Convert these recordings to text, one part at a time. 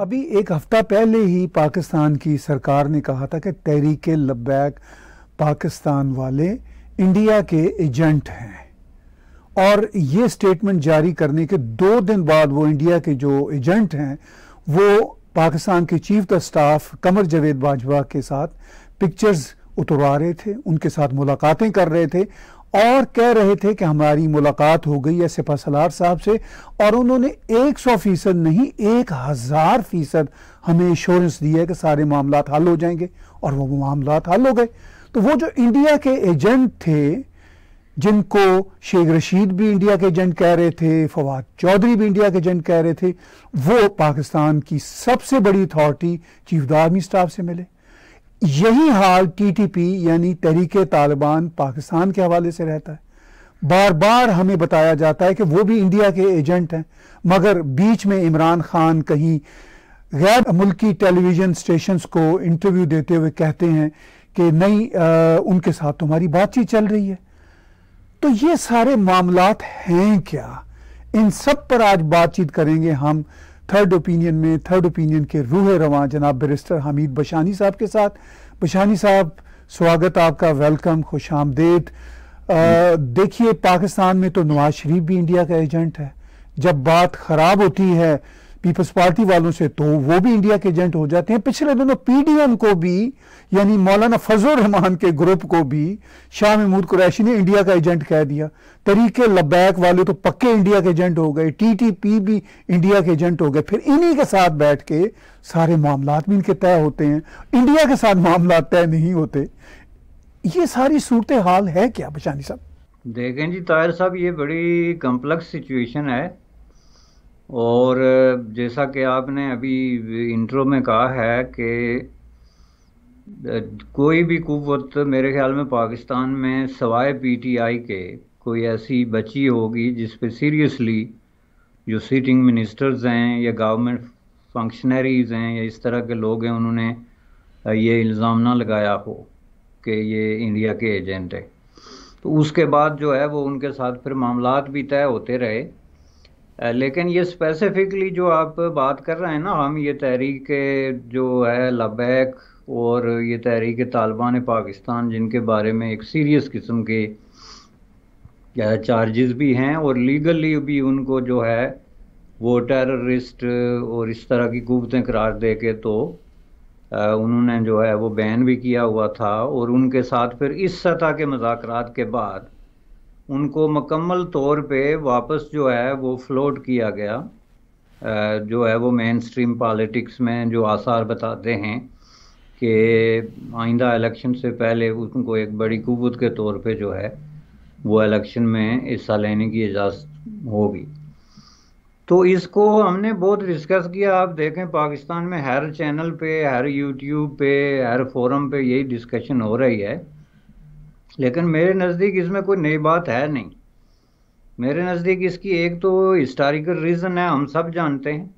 अभी एक हफ्ता पहले ही पाकिस्तान की सरकार ने कहा था कि तहरीक लब्बैक पाकिस्तान वाले इंडिया के एजेंट हैं और ये स्टेटमेंट जारी करने के दो दिन बाद वो इंडिया के जो एजेंट हैं वो पाकिस्तान के chief of staff Qamar Javed Bajwa के साथ पिक्चर्स उतरवा रहे थे उनके साथ मुलाकातें कर रहे थे और कह रहे थे कि हमारी मुलाकात हो गई है सिपा सलार साहब से और उन्होंने 100 फीसद नहीं एक हज़ार फीसद हमें इंश्योरेंस दिया है कि सारे मामला हल हो जाएंगे और वो मामला हल हो गए तो वो जो इंडिया के एजेंट थे जिनको शेख रशीद भी इंडिया के एजेंट कह रहे थे फवाद चौधरी भी इंडिया के एजेंट कह रहे थे वो पाकिस्तान की सबसे बड़ी अथॉरिटी चीफ आर्मी स्टाफ से मिले यही हाल टीटीपी यानी तहरीक तालिबान पाकिस्तान के हवाले से रहता है बार बार हमें बताया जाता है कि वो भी इंडिया के एजेंट हैं मगर बीच में इमरान खान कहीं गैर मुल्की टेलीविज़न स्टेशंस को इंटरव्यू देते हुए कहते हैं कि नहीं आ, उनके साथ तुम्हारी बातचीत चल रही है तो ये सारे मामला हैं क्या इन सब पर आज बातचीत करेंगे हम थर्ड ओपिनियन में थर्ड ओपिनियन के रूह रवान जनाब बरिस्टर हमीद बशानी साहब के साथ बशानी साहब स्वागत आपका वेलकम खुश आमदेद देखिए पाकिस्तान में तो नवाज शरीफ भी इंडिया का एजेंट है जब बात ख़राब होती है पीपल्स पार्टी वालों से तो वो भी इंडिया के एजेंट हो जाते हैं पिछले दिनों पीडीएम को भी यानी मौलाना फजल रहमान के ग्रुप को भी शाह महमूद कुरैशी ने इंडिया का एजेंट कह दिया तरीके लबैक वाले तो पक्के इंडिया के एजेंट हो गए टीटीपी भी इंडिया के एजेंट हो गए फिर इन्हीं के साथ बैठ के सारे मामला भी इनके तय होते हैं इंडिया के साथ मामला तय नहीं होते ये सारी सूरत हाल है क्या बचानी साहब देखें जी ताहिर साहब ये बड़ी कम्प्लेक्स सिचुएशन है और जैसा कि आपने अभी इंट्रो में कहा है कि कोई भी कुत मेरे ख्याल में पाकिस्तान में सवाए पीटीआई के कोई ऐसी बची होगी जिस पे सीरियसली जो सीटिंग मिनिस्टर्स हैं या गवर्नमेंट फंक्शनरीज़ हैं या इस तरह के लोग हैं उन्होंने ये इल्ज़ाम ना लगाया हो कि ये इंडिया के एजेंट है तो उसके बाद जो है वो उनके साथ फिर मामला भी तय होते रहे लेकिन ये स्पेसिफिकली जो आप बात कर रहे हैं ना हम ये तहरीक जो है लबैक और ये तहरीक तालिबान पाकिस्तान जिनके बारे में एक सीरियस किस्म के चार्जेस भी हैं और लीगली भी उनको जो है वो टेररिस्ट और इस तरह की कुवतें करार दे के तो उन्होंने जो है वो बैन भी किया हुआ था और उनके साथ फिर इस सतह के मजाक के बाद उनको मकम्मल तौर पे वापस जो है वो फ्लोट किया गया जो है वो मेन स्ट्रीम पॉलिटिक्स में जो आसार बताते हैं कि आइंदा इलेक्शन से पहले उनको एक बड़ी कुत के तौर पे जो है वो इलेक्शन में हिस्सा लेने की इजाज़त होगी तो इसको हमने बहुत डिस्कस किया आप देखें पाकिस्तान में हर चैनल पे हर यूट्यूब पे हर फोरम पे यही डिस्कशन हो रही है लेकिन मेरे नज़दीक इसमें कोई नई बात है नहीं मेरे नज़दीक इसकी एक तो हिस्टारिकल रीज़न है हम सब जानते हैं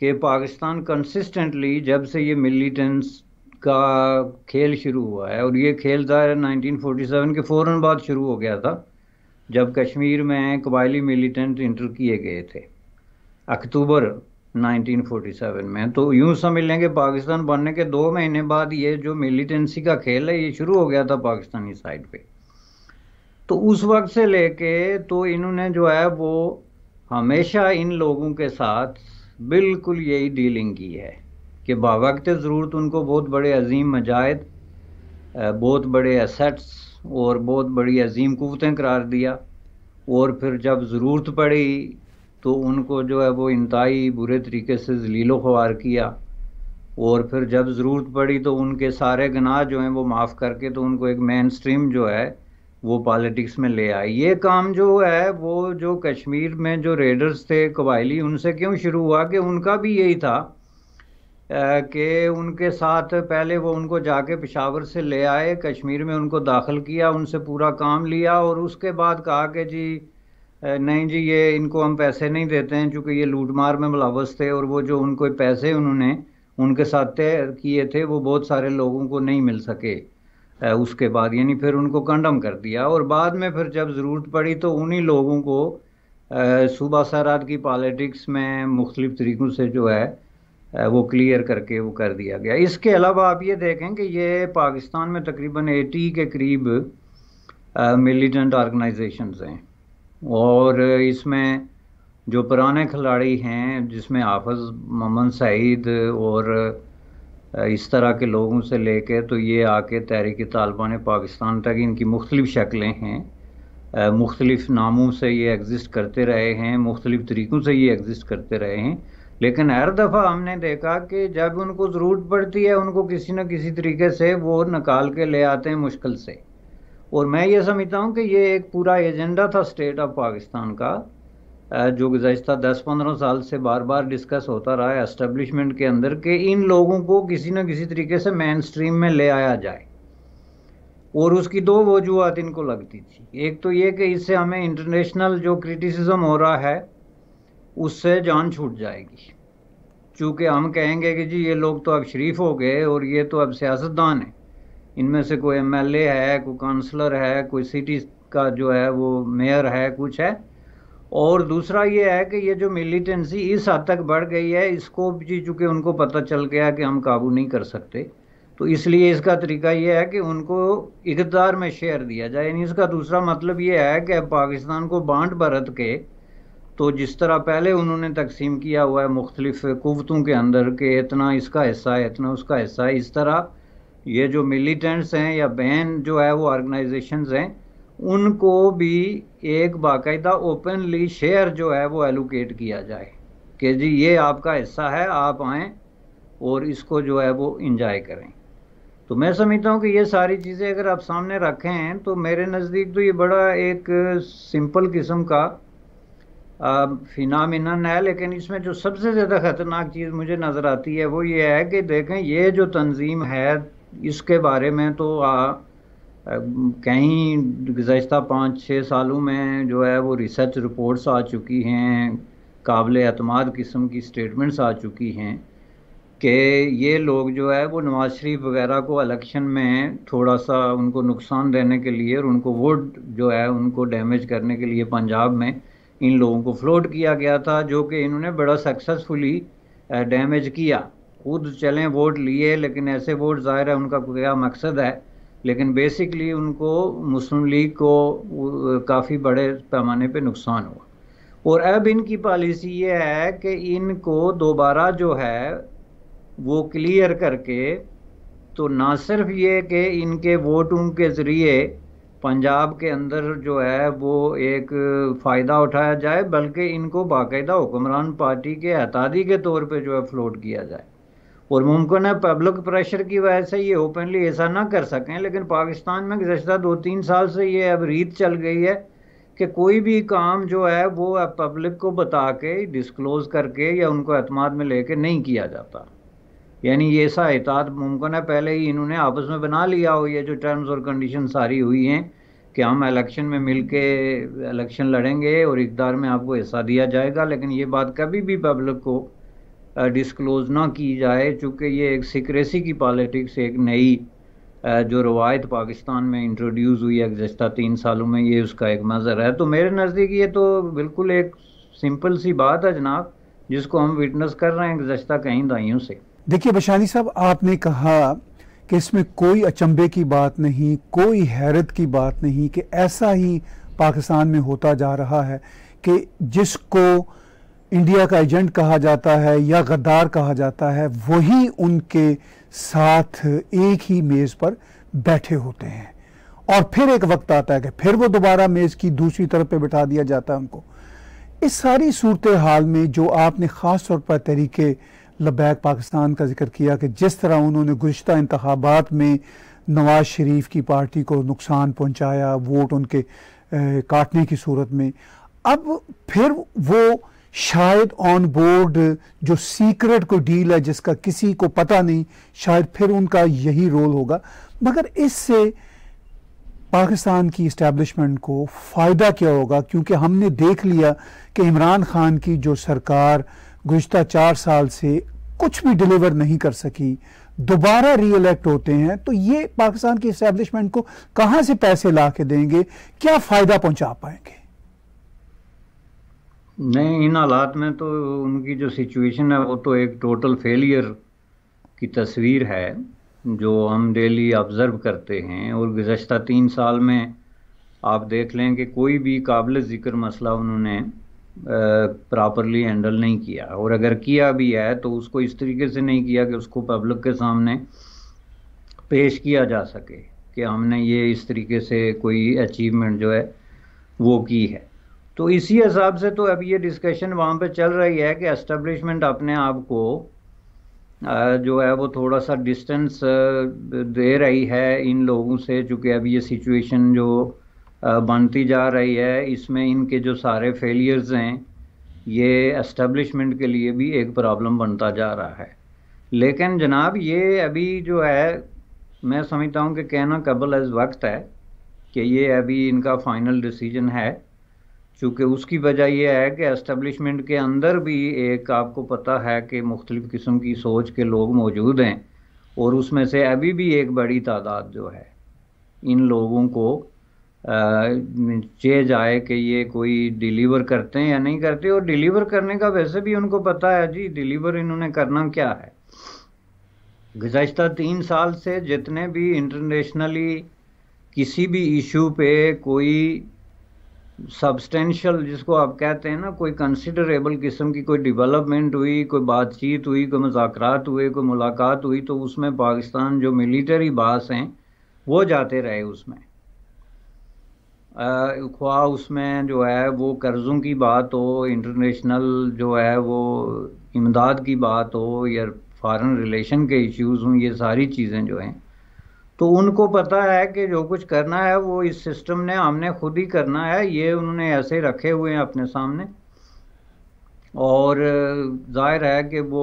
कि पाकिस्तान कंसिस्टेंटली जब से ये मिलीटेंस का खेल शुरू हुआ है और ये खेल ज़ाहिर सेवन के फ़ौर बाद शुरू हो गया था जब कश्मीर में कबायली मिलिटेंट इंटर किए गए थे अक्टूबर 1947 में तो यूं समझ लेंगे पाकिस्तान बनने के दो महीने बाद ये जो मिलिटेंसी का खेल है ये शुरू हो गया था पाकिस्तानी साइड पे तो उस वक्त से लेके तो इन्होंने जो है वो हमेशा इन लोगों के साथ बिल्कुल यही डीलिंग की है कि बावक्त ज़रूरत उनको बहुत बड़े अजीम मजाहद बहुत बड़े असेट्स और बहुत बड़ी अजीम कुतें करार दिया और फिर जब ज़रूरत पड़ी तो उनको जो है वो इंतहाई बुरे तरीके से जलीलो ख्वार किया और फिर जब ज़रूरत पड़ी तो उनके सारे गनाह जो हैं वो माफ़ करके तो उनको एक मेन स्ट्रीम जो है वो पॉलिटिक्स में ले आए ये काम जो है वो जो कश्मीर में जो रेडर्स थे कबायली उनसे क्यों शुरू हुआ कि उनका भी यही था कि उनके साथ पहले वो उनको जाके पिशावर से ले आए कश्मीर में उनको दाखिल किया उनसे पूरा काम लिया और उसके बाद कहा कि जी नहीं जी ये इनको हम पैसे नहीं देते हैं क्योंकि ये लूटमार में मुलवस थे और वो जो उनको पैसे उन्होंने उनके साथ तय किए थे वो बहुत सारे लोगों को नहीं मिल सके उसके बाद यानी फिर उनको कंडम कर दिया और बाद में फिर जब ज़रूरत पड़ी तो उन्हीं लोगों को सुबह सरात की पॉलिटिक्स में मुख्तलिफ तरीक़ों से जो है वो क्लियर करके वो कर दिया गया इसके अलावा आप ये देखें कि ये पाकिस्तान में तकरीबन एटी के करीब मिलिटेंट ऑर्गेनाइजेशंस हैं और इसमें जो पुराने खिलाड़ी हैं जिसमें हाफज मोहम्मद सईद और इस तरह के लोगों से लेके तो ये आके तहरीक तालबान पाकिस्तान तक इनकी मुख्तलिफ शक्लें हैं मुख्तलिफ नामों से ये एग्ज़िस्ट करते रहे हैं मुख्तलिफ तरीक़ों से ये एग्ज़िस्ट करते रहे हैं लेकिन हर दफ़ा हमने देखा कि जब उनको ज़रूरत पड़ती है उनको किसी न किसी तरीके से वो निकाल के ले आते हैं मुश्किल से और मैं ये समझता हूँ कि ये एक पूरा एजेंडा था स्टेट ऑफ पाकिस्तान का जो गुजशत दस पंद्रह साल से बार बार डिस्कस होता रहा है एस्टेब्लिशमेंट के अंदर कि इन लोगों को किसी न किसी तरीके से मेन स्ट्रीम में ले आया जाए और उसकी दो वजूहत इनको लगती थी एक तो ये कि इससे हमें इंटरनेशनल जो क्रिटिसिज्म हो रहा है उससे जान छूट जाएगी चूँकि हम कहेंगे कि जी ये लोग तो अब शरीफ हो गए और ये तो अब सियासतदान हैं इनमें से कोई एमएलए है कोई काउंसलर है कोई सिटी का जो है वो मेयर है कुछ है और दूसरा ये है कि ये जो मिलिटेंसी इस हद तक बढ़ गई है इसको भी चूँकि उनको पता चल गया कि हम काबू नहीं कर सकते तो इसलिए इसका तरीका ये है कि उनको इकदार में शेयर दिया जाए यानी इसका दूसरा मतलब ये है कि पाकिस्तान को बांट बरत के तो जिस तरह पहले उन्होंने तकसीम किया हुआ है मुख्तलिफ कुतों के अंदर के इतना इसका हिस्सा है इतना उसका हिस्सा है इस तरह ये जो मिलिटेंट्स हैं या बहन जो है वो ऑर्गेनाइजेशन हैं उनको भी एक बाकायदा ओपनली शेयर जो है वो एलोकेट किया जाए कि जी ये आपका हिस्सा है आप आएँ और इसको जो है वो इंजॉय करें तो मैं समझता हूँ कि ये सारी चीज़ें अगर आप सामने रखें तो मेरे नज़दीक तो ये बड़ा एक सिंपल किस्म का फिनामिन है लेकिन इसमें जो सबसे ज़्यादा ख़तरनाक चीज़ मुझे नज़र आती है वो ये है कि देखें ये जो तंजीम है इसके बारे में तो आ, कहीं गुज्त पाँच छः सालों में जो है वो रिसर्च रिपोर्ट्स आ चुकी हैं काबिल अतमाद किस्म की स्टेटमेंट्स आ चुकी हैं कि ये लोग जो है वो नवाज शरीफ वगैरह को इलेक्शन में थोड़ा सा उनको नुकसान देने के लिए और उनको वोट जो है उनको डैमेज करने के लिए पंजाब में इन लोगों को फ्लोट किया गया था जो कि इन्होंने बड़ा सक्सेसफुली डैमेज किया खुद चलें वोट लिए लेकिन ऐसे वोट ज़ाहिर है उनका क्या मकसद है लेकिन बेसिकली उनको मुस्लिम लीग को काफ़ी बड़े पैमाने पे नुकसान हुआ और अब इनकी पॉलिसी ये है कि इनको दोबारा जो है वो क्लियर करके तो ना सिर्फ ये कि इनके वोटों के ज़रिए पंजाब के अंदर जो है वो एक फ़ायदा उठाया जाए बल्कि इनको बाकायदा हुक्मरान पार्टी के अतादी के तौर पे जो है फ्लोट किया जाए और मुमकिन है पब्लिक प्रेशर की वजह से ये ओपनली ऐसा ना कर सकें लेकिन पाकिस्तान में गुजशत दो तीन साल से ये अब रीत चल गई है कि कोई भी काम जो है वो अब पब्लिक को बता के डिस्क्लोज करके या उनको अतमाद में लेके नहीं किया जाता यानी ये ऐसा एतात मुमकिन है पहले ही इन्होंने आपस में बना लिया हो ये जो टर्म्स और कंडीशन सारी हुई हैं कि हम इलेक्शन में मिल के इलेक्शन लड़ेंगे और इकदार में आपको हिस्सा दिया जाएगा लेकिन ये बात कभी भी पब्लिक को डिस्क्लोज ना की जाए चूँकि ये एक सिक्रेसी की पॉलिटिक्स एक नई जो रवायत पाकिस्तान में इंट्रोड्यूस हुई है गुज्त तीन सालों में ये उसका एक मज़र है तो मेरे नज़दीक ये तो बिल्कुल एक सिंपल सी बात है जनाब जिसको हम विटनेस कर रहे हैं गुजशत कहीं दाइयों से देखिए बशानी साहब आपने कहा कि इसमें कोई अचंभे की बात नहीं कोई हैरत की बात नहीं कि ऐसा ही पाकिस्तान में होता जा रहा है कि जिसको इंडिया का एजेंट कहा जाता है या गद्दार कहा जाता है वही उनके साथ एक ही मेज़ पर बैठे होते हैं और फिर एक वक्त आता है कि फिर वो दोबारा मेज़ की दूसरी तरफ पे बैठा दिया जाता है उनको इस सारी सूरत हाल में जो आपने ख़ास तौर पर तहरीक लबैक पाकिस्तान का जिक्र किया कि जिस तरह उन्होंने गुज्त इंतबात में नवाज शरीफ की पार्टी को नुकसान पहुँचाया वोट उनके ए, काटने की सूरत में अब फिर वो शायद ऑन बोर्ड जो सीक्रेट कोई डील है जिसका किसी को पता नहीं शायद फिर उनका यही रोल होगा मगर इससे पाकिस्तान की इस्टेब्लिशमेंट को फ़ायदा क्या होगा क्योंकि हमने देख लिया कि इमरान खान की जो सरकार गुज्त चार साल से कुछ भी डिलीवर नहीं कर सकी दोबारा री होते हैं तो ये पाकिस्तान की इस्टेब्लिशमेंट को कहाँ से पैसे ला के देंगे क्या फ़ायदा पहुँचा पाएंगे नहीं इन हालात में तो उनकी जो सिचुएशन है वो तो एक टोटल फेलियर की तस्वीर है जो हम डेली ऑब्ज़र्व करते हैं और गुज्त तीन साल में आप देख लें कि कोई भी काबिल ज़िक्र मसला उन्होंने प्रॉपरली हैंडल नहीं किया और अगर किया भी है तो उसको इस तरीके से नहीं किया कि उसको पब्लिक के सामने पेश किया जा सके कि हमने ये इस तरीके से कोई अचीवमेंट जो है वो की है तो इसी हिसाब से तो अब ये डिस्कशन वहाँ पे चल रही है कि एस्टेब्लिशमेंट अपने आप को जो है वो थोड़ा सा डिस्टेंस दे रही है इन लोगों से चूँकि अब ये सिचुएशन जो बनती जा रही है इसमें इनके जो सारे फेलियर्स हैं ये एस्टेब्लिशमेंट के लिए भी एक प्रॉब्लम बनता जा रहा है लेकिन जनाब ये अभी जो है मैं समझता हूँ कि कहना कबल अज वक्त है कि ये अभी इनका फाइनल डिसीजन है चूँकि उसकी वजह यह है कि एस्टेब्लिशमेंट के अंदर भी एक आपको पता है कि मुख्तलिफ़ किस्म की सोच के लोग मौजूद हैं और उसमें से अभी भी एक बड़ी तादाद जो है इन लोगों को चे जाए कि ये कोई डिलीवर करते हैं या नहीं करते और डिलीवर करने का वैसे भी उनको पता है जी डिलीवर इन्होंने करना क्या है गुजशत तीन साल से जितने भी इंटरनेशनली किसी भी इशू पे कोई सब्सटेंशियल जिसको आप कहते हैं ना कोई कंसिडरेबल किस्म की कोई डेवलपमेंट हुई कोई बातचीत हुई कोई मुजाकर हुए कोई मुलाकात हुई तो उसमें पाकिस्तान जो मिलिट्री बास हैं वो जाते रहे उसमें ख्वा उसमें जो है वो कर्ज़ों की बात हो इंटरनेशनल जो है वो इमदाद की बात हो या फॉरेन रिलेशन के इश्यूज़ हों ये सारी चीज़ें जो हैं तो उनको पता है कि जो कुछ करना है वो इस सिस्टम ने हमने खुद ही करना है ये उन्होंने ऐसे रखे हुए हैं अपने सामने और जाहिर है कि वो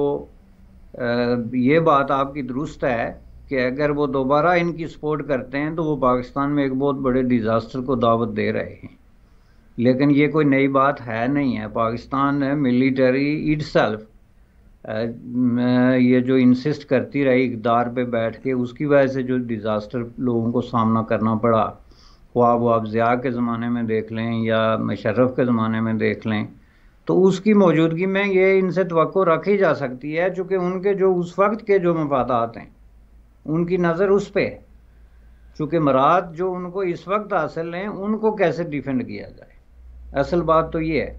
ये बात आपकी दुरुस्त है कि अगर वो दोबारा इनकी सपोर्ट करते हैं तो वो पाकिस्तान में एक बहुत बड़े डिज़ास्टर को दावत दे रहे हैं लेकिन ये कोई नई बात है नहीं है पाकिस्तान मिलिटरी इट सेल्फ़ ये जो इंसिस्ट करती रही इकदार पे बैठ के उसकी वजह से जो डिज़ास्टर लोगों को सामना करना पड़ा ख्वाब वाब ज़िया के ज़माने में देख लें या मशरफ के ज़माने में देख लें तो उसकी मौजूदगी में ये इनसे तो रखी जा सकती है चूँकि उनके जो उस वक्त के जो मफादात हैं उनकी नज़र उस पर है चूँकि मराद जो उनको इस वक्त हासिल हैं उनको कैसे डिफेंड किया जाए असल बात तो ये है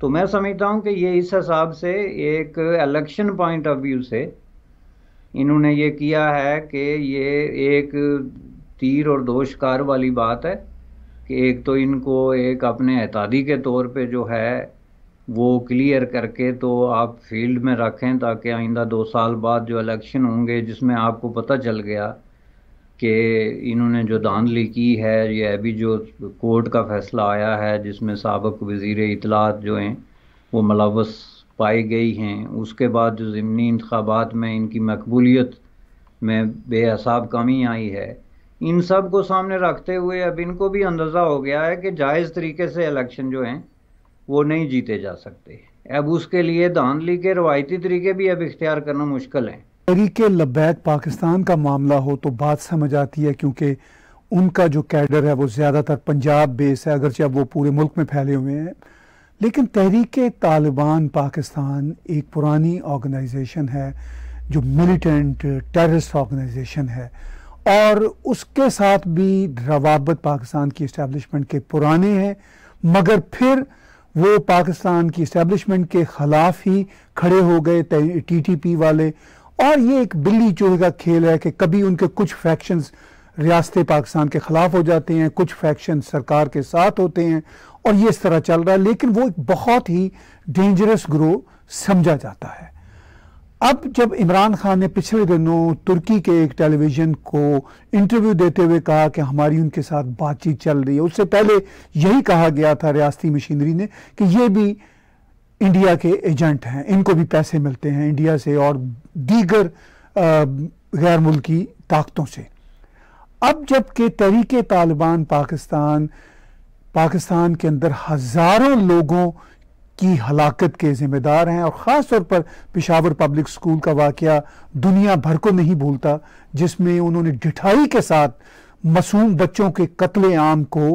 तो मैं समझता हूं कि ये इस हिसाब से एक इलेक्शन पॉइंट ऑफ व्यू से इन्होंने ये किया है कि ये एक तीर और दो शिकार वाली बात है कि एक तो इनको एक अपने एतादी के तौर पे जो है वो क्लियर करके तो आप फील्ड में रखें ताकि आइंदा दो साल बाद जो इलेक्शन होंगे जिसमें आपको पता चल गया कि इन्होंने जो धांधली की है या अभी जो कोर्ट का फैसला आया है जिसमें सबक वज़ी इतलात जो हैं वो मुलवस पाई गई हैं उसके बाद जो ज़मनी इंतबात में इनकी मकबूलीत में बेहसाब कमी आई है इन सब को सामने रखते हुए अब इनको भी अंदाज़ा हो गया है कि जायज़ तरीके से इलेक्शन जो हैं वो नहीं जीते जा सकते अब उसके लिए धांधली के रवायती तरीके भी अब इख्तियार करना मुश्किल हैं तरीके लबैक पाकिस्तान का मामला हो तो बात समझ आती है क्योंकि उनका जो कैडर है वो ज़्यादातर पंजाब बेस है अगरचे अब वो पूरे मुल्क में फैले हुए हैं लेकिन तहरीक तालिबान पाकिस्तान एक पुरानी ऑर्गेनाइजेशन है जो मिलिटेंट टेररिस्ट ऑर्गेनाइजेशन है और उसके साथ भी रवाबत पाकिस्तान की इस्टेबलिशमेंट के पुराने हैं मगर फिर वो पाकिस्तान की इस्टेबलिशमेंट के ख़िलाफ़ ही खड़े हो गए टीटीपी वाले और ये एक बिल्ली चूहे का खेल है कि कभी उनके कुछ फैक्शंस रियासत पाकिस्तान के ख़िलाफ़ हो जाते हैं कुछ फैक्शन सरकार के साथ होते हैं और ये इस तरह चल रहा है लेकिन वो एक बहुत ही डेंजरस ग्रो समझा जाता है अब जब इमरान खान ने पिछले दिनों तुर्की के एक टेलीविज़न को इंटरव्यू देते हुए कहा कि हमारी उनके साथ बातचीत चल रही है उससे पहले यही कहा गया था रियासती मशीनरी ने कि ये भी इंडिया के एजेंट हैं इनको भी पैसे मिलते हैं इंडिया से और दीगर गैर मुल्की ताकतों से अब जबकि तरीके तालिबान पाकिस्तान पाकिस्तान के अंदर हज़ारों लोगों की हलाकत के ज़िम्मेदार हैं और ख़ास तौर पर पिशावर पब्लिक स्कूल का वाक़ दुनिया भर को नहीं भूलता जिसमें उन्होंने डिठाई के साथ मासूम बच्चों के कत्ल आम को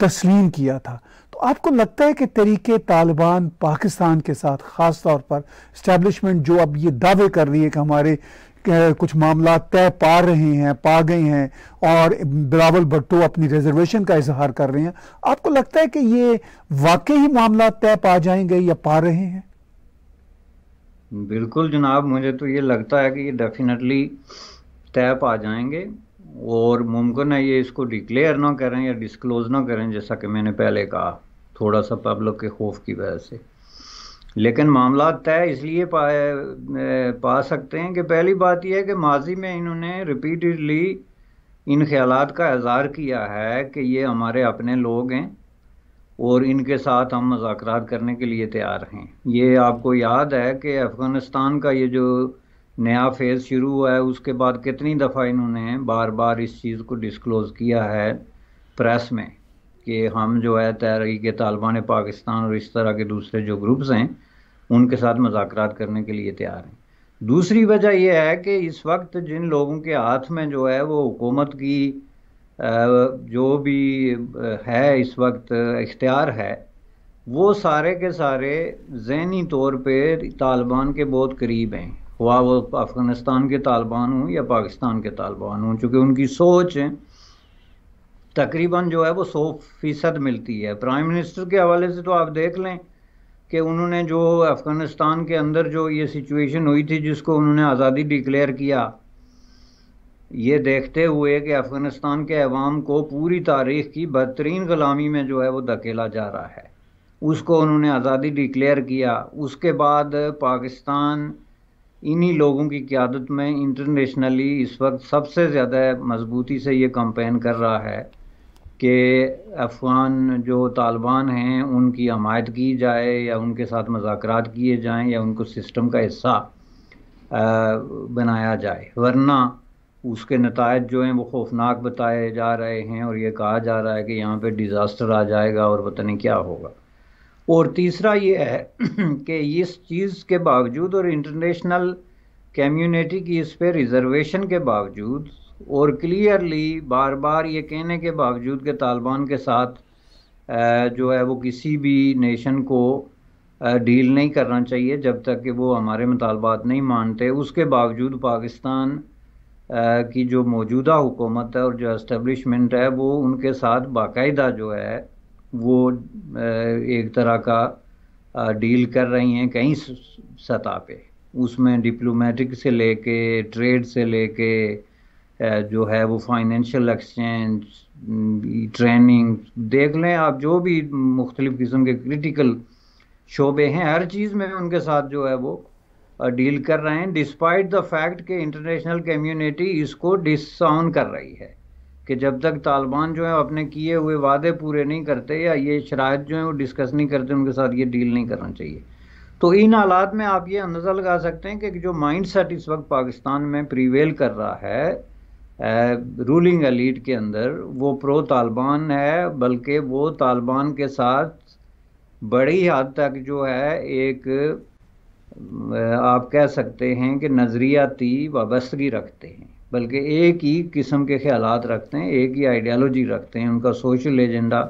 तस्लीम किया था आपको लगता है कि तरीके तालिबान पाकिस्तान के साथ ख़ास तौर पर इस्टेब्लिशमेंट जो अब ये दावे कर रही है कि हमारे कुछ मामला तय पा रहे हैं पा गए हैं और बिलावल भट्टो अपनी रिजर्वेशन का इजहार कर रहे हैं आपको लगता है कि ये वाकई ही मामला तय पा जाएंगे या पा रहे हैं बिल्कुल जनाब मुझे तो ये लगता है कि ये डेफिनेटली तय पा जाएंगे और मुमकिन है ये इसको डिक्लेयर ना करें या डिस्क्लोज ना करें जैसा कि मैंने पहले कहा थोड़ा सा पब्लिक के खौफ की वजह से लेकिन मामला तय इसलिए पा पा सकते हैं कि पहली बात यह है कि माजी में इन्होंने रिपीटडली इन ख्याल का इजहार किया है कि ये हमारे अपने लोग हैं और इनके साथ हम मजाक करने के लिए तैयार हैं ये आपको याद है कि अफ़गानिस्तान का ये जो नया फेज़ शुरू हुआ है उसके बाद कितनी दफ़ा इन्होंने बार बार इस चीज़ को डिस्क्लोज़ किया है प्रेस में कि हम जो है तहरीक तालबान पाकिस्तान और इस तरह के दूसरे जो ग्रुप्स हैं उनके साथ मजाक करने के लिए तैयार हैं दूसरी वजह यह है कि इस वक्त जिन लोगों के हाथ में जो है वो हुकूमत की जो भी है इस वक्त इख्तियार है वो सारे के सारे जहनी तौर पर तालिबान के बहुत करीब हैं हुआ वो अफ़गानिस्तान के तालिबान हों या पाकिस्तान के तालिबान हों चूँकि उनकी सोच तकरीबन जो है वो सौ फीसद मिलती है प्राइम मिनिस्टर के हवाले से तो आप देख लें कि उन्होंने जो अफ़गानिस्तान के अंदर जो ये सिचुएशन हुई थी जिसको उन्होंने आज़ादी डिक्लेयर किया ये देखते हुए कि अफ़गानिस्तान के अवाम को पूरी तारीख की बदतरीन ग़ुलामी में जो है वो धकेला जा रहा है उसको उन्होंने आज़ादी डिक्लेयर किया उसके बाद पाकिस्तान इन्हीं लोगों की क्यादत में इंटरनेशनली इस वक्त सबसे ज़्यादा मजबूती से ये कंपेन कर रहा है कि अफ़गान जो तालिबान हैं उनकी हमायत की जाए या उनके साथ मजाकर किए जाएं या उनको सिस्टम का हिस्सा बनाया जाए वरना उसके नतज जो हैं वो खौफनाक बताए जा रहे हैं और ये कहा जा रहा है कि यहाँ पे डिज़ास्टर आ जाएगा और पता नहीं क्या होगा और तीसरा ये है कि इस चीज़ के बावजूद और इंटरनेशनल कम्युनिटी की इस पर रिज़र्वेशन के बावजूद और क्लियरली बार बार ये कहने के बावजूद कि तालिबान के साथ जो है वो किसी भी नेशन को डील नहीं करना चाहिए जब तक कि वो हमारे मुतालबात नहीं मानते उसके बावजूद पाकिस्तान की जो मौजूदा हुकूमत है और जो इस्टबलिशमेंट है वो उनके साथ बाकायदा जो है वो एक तरह का डील कर रही हैं कई सतह पे उसमें डिप्लोमेटिक से लेके ट्रेड से लेके जो है वो फाइनेंशियल एक्सचेंज ट्रेनिंग देख लें आप जो भी मुख्तलिफ़ किस्म के क्रिटिकल शोबे हैं हर चीज़ में उनके साथ जो है वो डील कर रहे हैं डिस्पाइट द फैक्ट कि इंटरनेशनल कम्युनिटी इसको डिसाउन कर रही है कि जब तक तालिबान जो है अपने किए हुए वादे पूरे नहीं करते या ये शरात जो है वो डिस्कस नहीं करते उनके साथ ये डील नहीं करना चाहिए तो इन हालात में आप ये अंदाज़ा लगा सकते हैं कि जो माइंड सेट इस वक्त पाकिस्तान में प्रीवेल कर रहा है रूलिंग एलीट के अंदर वो प्रो तालिबान है बल्कि वो तालिबान के साथ बड़ी हद तक जो है एक आप कह सकते हैं कि नज़रियाती वाबस्तगी रखते हैं बल्कि एक ही किस्म के ख्याल रखते हैं एक ही आइडियालॉजी रखते हैं उनका सोशल एजेंडा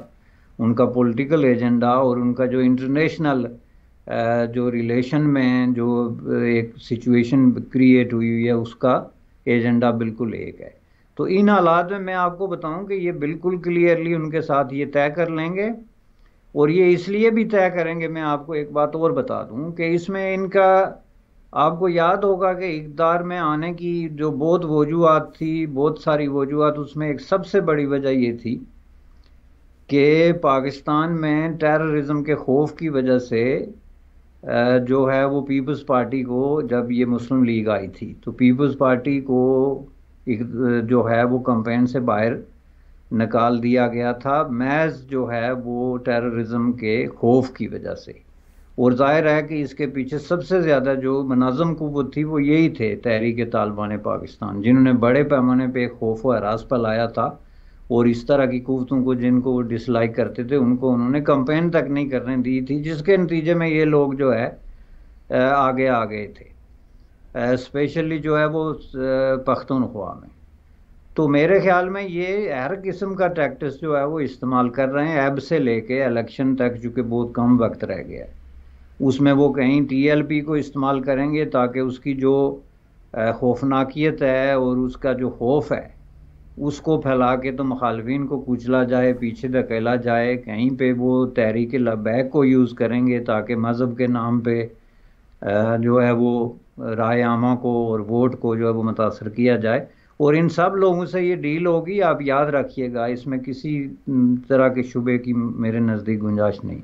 उनका पॉलिटिकल एजेंडा और उनका जो इंटरनेशनल जो रिलेशन में जो एक सिचुएशन क्रिएट हुई हुई है उसका एजेंडा बिल्कुल एक है तो इन हालात में मैं आपको बताऊं कि ये बिल्कुल क्लियरली उनके साथ ये तय कर लेंगे और ये इसलिए भी तय करेंगे मैं आपको एक बात और बता दूं कि इसमें इनका आपको याद होगा कि इकदार में आने की जो बहुत वजूहत थी बहुत सारी वजूहत उसमें एक सबसे बड़ी वजह ये थी कि पाकिस्तान में टेररिज्म के खौफ की वजह से जो है वो पीपल्स पार्टी को जब ये मुस्लिम लीग आई थी तो पीपल्स पार्टी को एक जो है वो कंपेन से बाहर निकाल दिया गया था मैज़ जो है वो टेररिज्म के खौफ की वजह से और जाहिर है कि इसके पीछे सबसे ज़्यादा जो मनाजम कुत थी वो यही थे तहरीक तालिबान पाकिस्तान जिन्होंने बड़े पैमाने पे खौफ व हरास फैलाया था और इस तरह की कुतों को जिनको वो डिसलाइक करते थे उनको उन्होंने कंपेन तक नहीं करने दी थी जिसके नतीजे में ये लोग जो है आगे आ गए थे स्पेशली जो है वो पख्तनख्वा में तो मेरे ख्याल में ये हर किस्म का टैक्टिस जो है वो इस्तेमाल कर रहे हैं ऐब से लेके इलेक्शन तक चूँकि बहुत कम वक्त रह गया है उसमें वो कहीं पी को इस्तेमाल करेंगे ताकि उसकी जो खौफनाकियत है और उसका जो खौफ है उसको फैला के तो मुखालफन को कुचला जाए पीछे धकेला जाए कहीं पे वो तहरीक लबैक को यूज़ करेंगे ताकि मज़हब के नाम पे जो है वो राय आमा को और वोट को जो है वो मुतासर किया जाए और इन सब लोगों से ये डील होगी आप याद रखिएगा इसमें किसी तरह के शुबे की मेरे नज़दीक गुंजाइश नहीं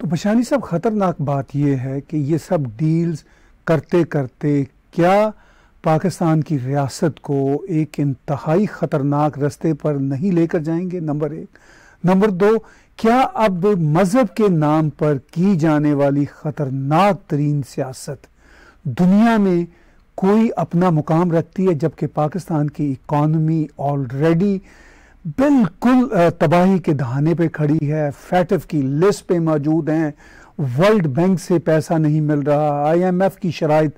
तो बशानी साहब ख़तरनाक बात यह है कि ये सब डील्स करते करते क्या पाकिस्तान की रियासत को एक इंतहाई ख़तरनाक रस्ते पर नहीं लेकर जाएंगे नंबर एक नंबर दो क्या अब मज़हब के नाम पर की जाने वाली ख़तरनाक तरीन सियासत दुनिया में कोई अपना मुकाम रखती है जबकि पाकिस्तान की इकॉनमी ऑलरेडी बिल्कुल तबाही के दहाने पे खड़ी है फैटफ की लिस्ट पे मौजूद हैं वर्ल्ड बैंक से पैसा नहीं मिल रहा आईएमएफ की शराइ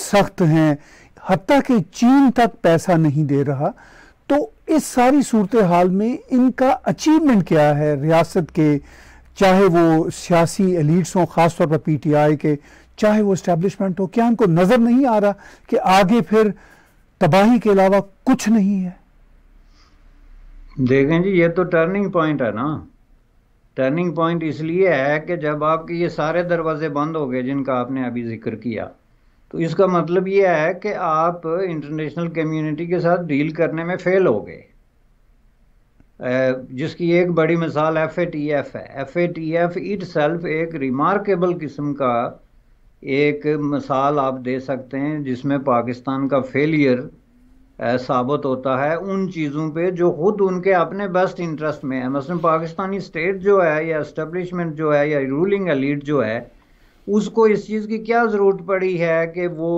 सख्त हैं हती कि चीन तक पैसा नहीं दे रहा तो इस सारी सूरत हाल में इनका अचीवमेंट क्या है रियासत के चाहे वो सियासी एलिट्स हों ख़ासतौर पर पी टी आई के चाहे वो इस्टेब्लिशमेंट हो क्या उनको नज़र नहीं आ रहा कि आगे फिर तबाही के अलावा कुछ नहीं है देखें जी ये तो टर्निंग पॉइंट है ना टर्निंग पॉइंट इसलिए है कि जब आपके ये सारे दरवाजे बंद हो गए जिनका आपने अभी जिक्र किया तो इसका मतलब ये है कि आप इंटरनेशनल कम्युनिटी के साथ डील करने में फेल हो गए जिसकी एक बड़ी मिसाल एफ ए टी एफ है F A T F itself एक रिमार्केबल किस्म का एक मिसाल आप दे सकते हैं जिसमें पाकिस्तान का फेलियर साबित होता है उन चीज़ों पे जो खुद उनके अपने बेस्ट इंटरेस्ट में है मसलन पाकिस्तानी स्टेट जो है या इस्टबलिशमेंट जो है या रूलिंग एलीट जो है उसको इस चीज़ की क्या ज़रूरत पड़ी है कि वो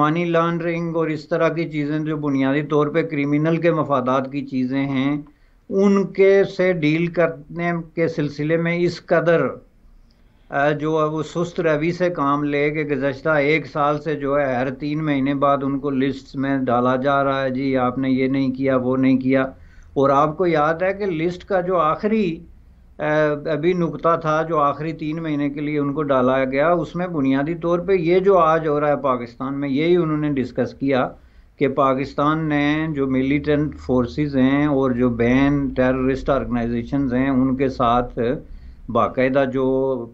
मनी लॉन्ड्रिंग और इस तरह की चीज़ें जो बुनियादी तौर पे क्रिमिनल के मफादात की चीज़ें हैं उनके से डील करने के सिलसिले में इस कदर जो है वो सुस्त रवि से काम ले के गुजशत एक साल से जो है हर तीन महीने बाद उनको लिस्ट में डाला जा रहा है जी आपने ये नहीं किया वो नहीं किया और आपको याद है कि लिस्ट का जो आखिरी अभी नुकता था जो आखिरी तीन महीने के लिए उनको डाला गया उसमें बुनियादी तौर पे ये जो आज हो रहा है पाकिस्तान में यही उन्होंने डिस्कस किया कि पाकिस्तान ने जो मिलिटेंट फोर्सेस हैं और जो बैन टेररिस्ट ऑर्गेनाइजेशंस हैं उनके साथ बाकायदा जो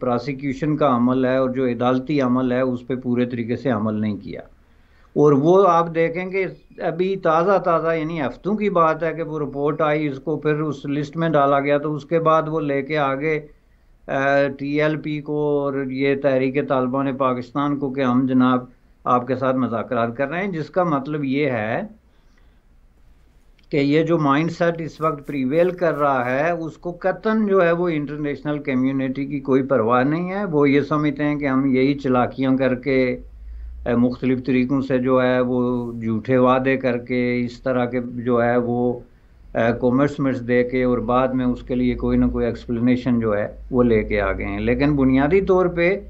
प्रोसिक्यूशन का अमल है और जो अदालती अमल है उस पर पूरे तरीके से अमल नहीं किया और वो आप देखेंगे अभी ताज़ा ताज़ा यानी हफ्तों की बात है कि वो रिपोर्ट आई इसको फिर उस लिस्ट में डाला गया तो उसके बाद वो लेके आगे टीएलपी को और ये तहरीक तालिबान पाकिस्तान को कि हम जनाब आपके साथ मजाक कर रहे हैं जिसका मतलब ये है कि ये जो माइंड सेट इस वक्त प्रिवेल कर रहा है उसको कतन जो है वो इंटरनेशनल कम्युनिटी की कोई परवाह नहीं है वो ये समझते हैं कि हम यही चलाकियाँ करके मुख्तलिफ़ तरीक़ों से जो है वो झूठे वादे करके इस तरह के जो है वो कॉमर्समेंट्स दे के और बाद में उसके लिए कोई ना कोई एक्सप्लेनेशन जो है वो लेके आ गए हैं लेकिन बुनियादी तौर पर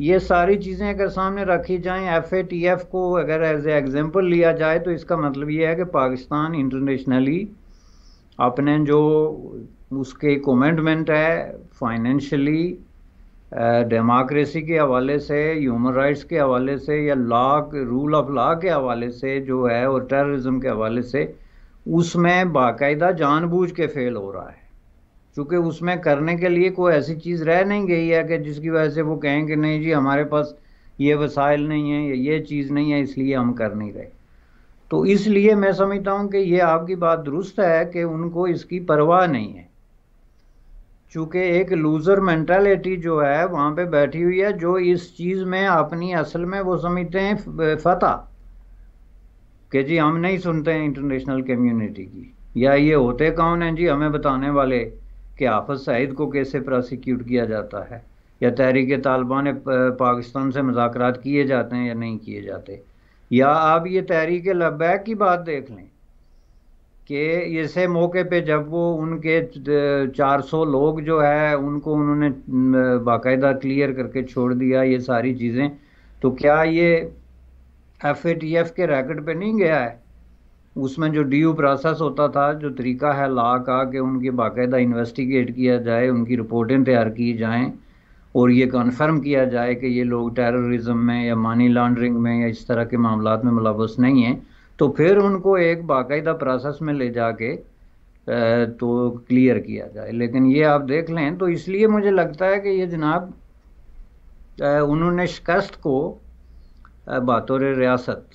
ये सारी चीज़ें अगर सामने रखी जाएं एफ ए टी एफ को अगर एज एग्जाम्पल लिया जाए तो इसका मतलब ये है कि पाकिस्तान इंटरनेशनली अपने जो उसके कमेंटमेंट है फाइनेंशली डेमोक्रेसी के हवाले से ह्यूमन राइट्स के हवाले से या लॉ रूल ऑफ लॉ के हवाले से जो है और टेररिज्म के हवाले से उसमें बाकायदा जानबूझ के फेल हो रहा है चूंकि उसमें करने के लिए कोई ऐसी चीज़ रह नहीं गई है कि जिसकी वजह से वो कहें कि नहीं जी हमारे पास ये वसाइल नहीं है या ये चीज़ नहीं है इसलिए हम कर नहीं रहे तो इसलिए मैं समझता हूँ कि ये आपकी बात दुरुस्त है कि उनको इसकी परवाह नहीं है चूँकि एक लूज़र मैंटालिटी जो है वहाँ पे बैठी हुई है जो इस चीज़ में अपनी असल में वो समझते हैं फतेह कि जी हम नहीं सुनते हैं इंटरनेशनल कम्युनिटी की या ये होते कौन हैं जी हमें बताने वाले कि हाफज साहिद को कैसे प्रोसिक्यूट किया जाता है या तहरीक तालिबान पाकिस्तान से मुजाकर किए जाते हैं या नहीं किए जाते या आप ये तहरीक लबैक की बात देख लें कि इसे मौके पे जब वो उनके 400 लोग जो है उनको उन्होंने बाकायदा क्लियर करके छोड़ दिया ये सारी चीज़ें तो क्या ये एफ ए टी एफ के रैकेट पे नहीं गया है उसमें जो ड्यू प्रोसेस होता था जो तरीका है ला का कि उनके बाकायदा इन्वेस्टिगेट किया जाए उनकी रिपोर्टें तैयार की जाएँ और ये कन्फर्म किया जाए कि ये लोग टेररिज्म में या मनी लॉन्ड्रिंग में या इस तरह के मामला में मुलवस नहीं हैं तो फिर उनको एक बाकायदा प्रोसेस में ले जाके तो क्लियर किया जाए लेकिन ये आप देख लें तो इसलिए मुझे लगता है कि ये जनाब उन्होंने शिकस्त को बतौर रियासत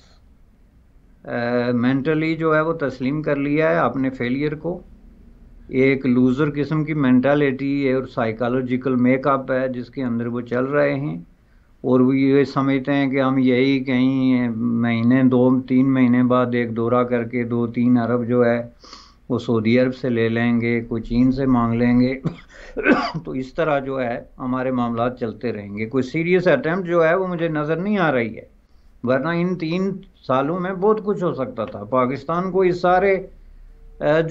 मेंटली जो है वो तस्लीम कर लिया है अपने फेलियर को एक लूज़र किस्म की मैंटालिटी और साइकोलॉजिकल मेकअप है जिसके अंदर वो चल रहे हैं और वो ये समझते हैं कि हम यही कहीं महीने दो तीन महीने बाद एक दौरा करके दो तीन अरब जो है वो सऊदी अरब से ले लेंगे कोई चीन से मांग लेंगे तो इस तरह जो है हमारे मामला चलते रहेंगे कोई सीरियस अटैम्प्ट जो है वो मुझे नज़र नहीं आ रही है वरना इन तीन सालों में बहुत कुछ हो सकता था पाकिस्तान को इस सारे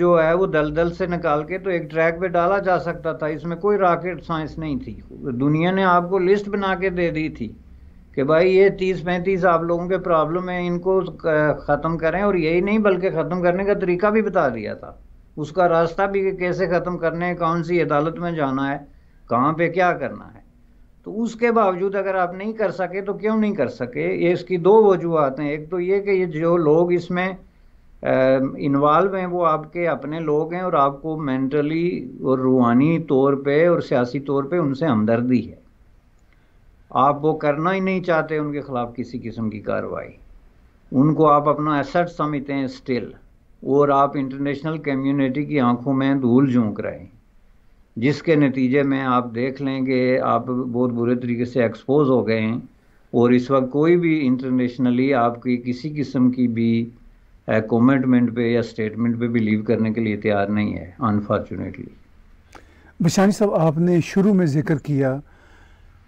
जो है वो दलदल से निकाल के तो एक ट्रैक पे डाला जा सकता था इसमें कोई रॉकेट साइंस नहीं थी दुनिया ने आपको लिस्ट बना के दे दी थी कि भाई ये तीस पैंतीस आप लोगों के प्रॉब्लम है इनको ख़त्म करें और यही नहीं बल्कि ख़त्म करने का तरीका भी बता दिया था उसका रास्ता भी कैसे ख़त्म करने है कौन सी अदालत में जाना है कहाँ पे क्या करना है तो उसके बावजूद अगर आप नहीं कर सके तो क्यों नहीं कर सके ये इसकी दो वजूहत हैं एक तो ये कि ये जो लोग इसमें इन्वॉल्व हैं वो आपके अपने लोग हैं और आपको मेंटली और रूहानी तौर पे और सियासी तौर पे उनसे हमदर्दी है आप वो करना ही नहीं चाहते उनके ख़िलाफ़ किसी किस्म की कार्रवाई उनको आप अपना एसेट समझते हैं स्टिल और आप इंटरनेशनल कम्युनिटी की आंखों में धूल झोंक रहे हैं जिसके नतीजे में आप देख लेंगे आप बहुत बुरे तरीके से एक्सपोज हो गए हैं और इस वक्त कोई भी इंटरनेशनली आपकी किसी किस्म की भी कमिटमेंट पे या स्टेटमेंट पे बिलीव करने के लिए तैयार नहीं है अनफॉर्चुनेटली बशानी साहब आपने शुरू में जिक्र किया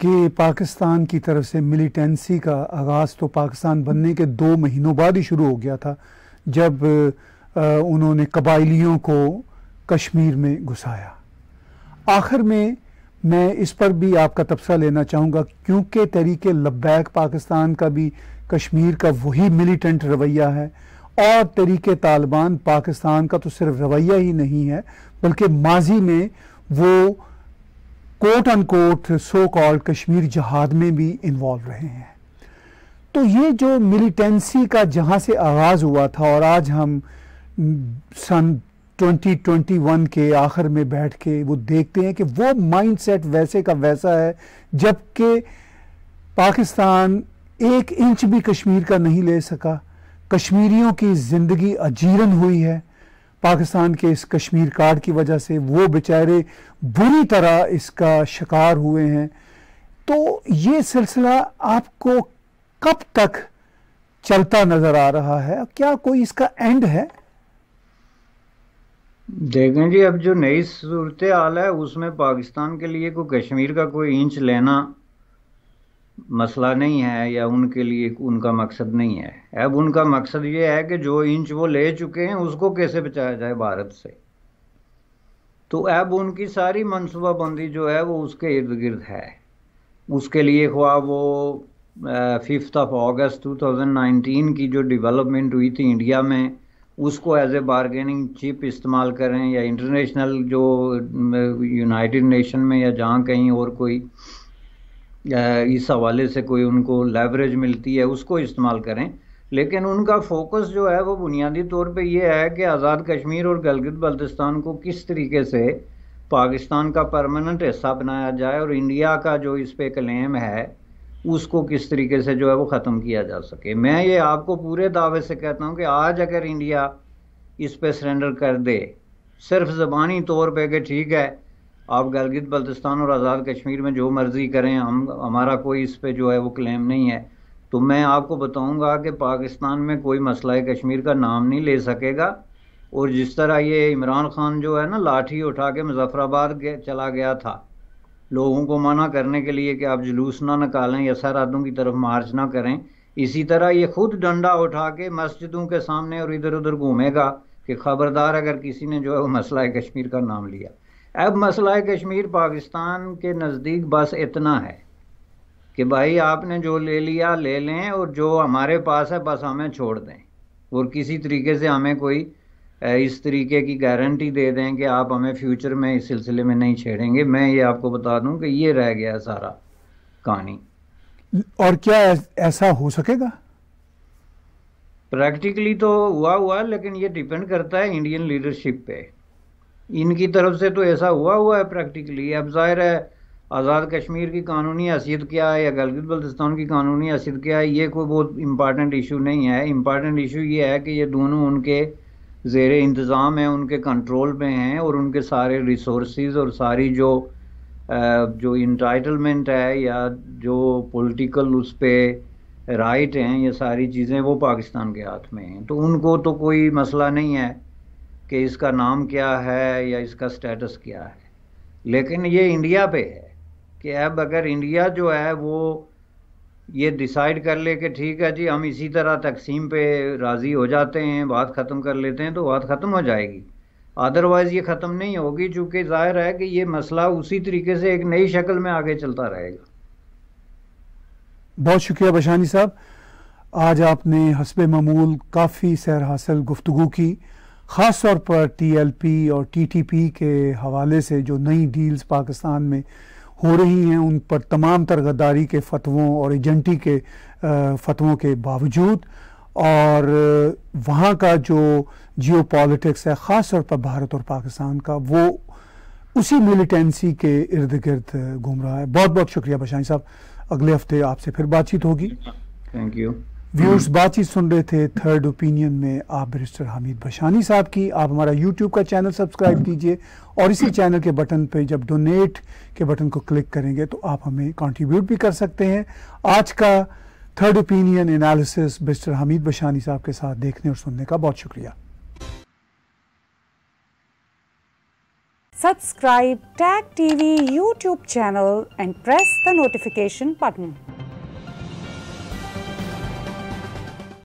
कि पाकिस्तान की तरफ से मिलिटेंसी का आगाज़ तो पाकिस्तान बनने के दो महीनों बाद ही शुरू हो गया था जब उन्होंने कबाइलियों को कश्मीर में घुसाया आखिर में मैं इस पर भी आपका तबसरा लेना चाहूँगा क्योंकि तहरीक लब्बैक पाकिस्तान का भी कश्मीर का वही मिलीटेंट रवैया है और तहरीक तालिबान पाकिस्तान का तो सिर्फ रवैया ही नहीं है बल्कि माजी में वो quote unquote so called Kashmir जहाद में भी इन्वॉल्व रहे हैं तो ये जो मिलिटेंसी का जहाँ से आगाज़ हुआ था और आज हम सन 2021 के आखिर में बैठ के वो देखते हैं कि वो माइंडसेट वैसे का वैसा है जबकि पाकिस्तान एक इंच भी कश्मीर का नहीं ले सका कश्मीरियों की ज़िंदगी अजीरन हुई है पाकिस्तान के इस कश्मीर कार्ड की वजह से वो बेचारे बुरी तरह इसका शिकार हुए हैं तो ये सिलसिला आपको कब तक चलता नज़र आ रहा है क्या कोई इसका एंड है देखें जी अब जो नई सूरत हाल है उसमें पाकिस्तान के लिए कोई कश्मीर का कोई इंच लेना मसला नहीं है या उनके लिए उनका मकसद नहीं है अब उनका मकसद ये है कि जो इंच वो ले चुके हैं उसको कैसे बचाया जाए भारत से तो अब उनकी सारी मनसूबाबंदी जो है वो उसके इर्द गिर्द है उसके लिए हुआ वो फिफ्थ ऑफ अगस्त 2019 की जो डेवलपमेंट हुई थी इंडिया में उसको एज ए बारगेनिंग चिप इस्तेमाल करें या इंटरनेशनल जो यूनाइटेड नेशन में या जहाँ कहीं और कोई इस हवाले से कोई उनको लेवरेज मिलती है उसको इस्तेमाल करें लेकिन उनका फोकस जो है वो बुनियादी तौर पे ये है कि आज़ाद कश्मीर और गलगित बल्तिस्तान को किस तरीके से पाकिस्तान का परमानेंट हिस्सा बनाया जाए और इंडिया का जो इस पर क्लेम है उसको किस तरीके से जो है वो ख़त्म किया जा सके मैं ये आपको पूरे दावे से कहता हूँ कि आज अगर इंडिया इस पे सरेंडर कर दे सिर्फ ज़बानी तौर पर कि ठीक है आप गलगित बल्तिस्तान और आज़ाद कश्मीर में जो मर्ज़ी करें हम हमारा कोई इस पर जो है वो क्लेम नहीं है तो मैं आपको बताऊंगा कि पाकिस्तान में कोई मसला कश्मीर का नाम नहीं ले सकेगा और जिस तरह ये इमरान खान जो है ना लाठी उठा के मुजफ़राबाद चला गया था लोगों को मना करने के लिए कि आप जुलूस ना निकालें या सरहदों की तरफ मार्च ना करें इसी तरह ये खुद डंडा उठा के मस्जिदों के सामने और इधर उधर घूमेगा कि ख़बरदार अगर किसी ने जो है वो मसला कश्मीर का नाम लिया अब मसला कश्मीर पाकिस्तान के नज़दीक बस इतना है कि भाई आपने जो ले लिया ले लें और जो हमारे पास है बस हमें छोड़ दें और किसी तरीके से हमें कोई इस तरीके की गारंटी दे दें कि आप हमें फ्यूचर में इस सिलसिले में नहीं छेड़ेंगे मैं ये आपको बता दूं कि ये रह गया सारा कहानी और क्या ऐसा हो सकेगा प्रैक्टिकली तो हुआ हुआ लेकिन ये डिपेंड करता है इंडियन लीडरशिप पे इनकी तरफ से तो ऐसा हुआ हुआ है प्रैक्टिकली अब जाहिर है आज़ाद कश्मीर की कानूनी हैसियत क्या है या गलगित बल्तिस्तान की कानूनी हैसियत क्या है ये कोई बहुत इम्पॉर्टेंट इशू नहीं है इम्पॉर्टेंट इशू ये है कि ये दोनों उनके ज़ेर इंतज़ाम हैं उनके कंट्रोल में हैं और उनके सारे रिसोर्स और सारी जो जो इंटाइटलमेंट है या जो पॉलिटिकल उस पर राइट हैं ये सारी चीज़ें वो पाकिस्तान के हाथ में हैं तो उनको तो कोई मसला नहीं है कि इसका नाम क्या है या इसका स्टेटस क्या है लेकिन ये इंडिया पे है कि अब अगर इंडिया जो है वो ये डिसाइड कर ले कि ठीक है जी हम इसी तरह तकसीम पे राज़ी हो जाते हैं बात ख़त्म कर लेते हैं तो बात ख़त्म हो जाएगी अदरवाइज़ ये ख़त्म नहीं होगी चूँकि ज़ाहिर है कि ये मसला उसी तरीके से एक नई शक्ल में आगे चलता रहेगा बहुत शुक्रिया बशानी साहब आज आपने हसब ममूल काफ़ी सैर हासिल गुफ्तु की ख़ास तौर पर टी एल पी और टी टी पी के हवाले से जो नई डील्स पाकिस्तान में हो रही हैं उन पर तमाम तरगदारी के फतवों और एजेंटी के फतवों के बावजूद और वहाँ का जो जियो पॉलिटिक्स है ख़ास तौर पर भारत और पाकिस्तान का वो उसी मिलिटेंसी के इर्द गिर्द घूम रहा है बहुत बहुत शुक्रिया बशाई साहब अगले हफ्ते आपसे फिर बातचीत होगी थैंक यू हम्म। व्यूअर्स बातचीत सुन रहे थे थर्ड ओपिनियन में आप बैरिस्टर हामिद भशानी साहब की आप हमारा यूट्यूब का चैनल सब्सक्राइब कीजिए और इसी चैनल के बटन पे जब डोनेट के बटन को क्लिक करेंगे तो आप हमें कंट्रीब्यूट भी कर सकते हैं आज का third opinion analysis barrister Hamid Bashani साहब के साथ देखने और सुनने का बहुत शुक्रिया subscribe tag TV YouTube channel and press the notification button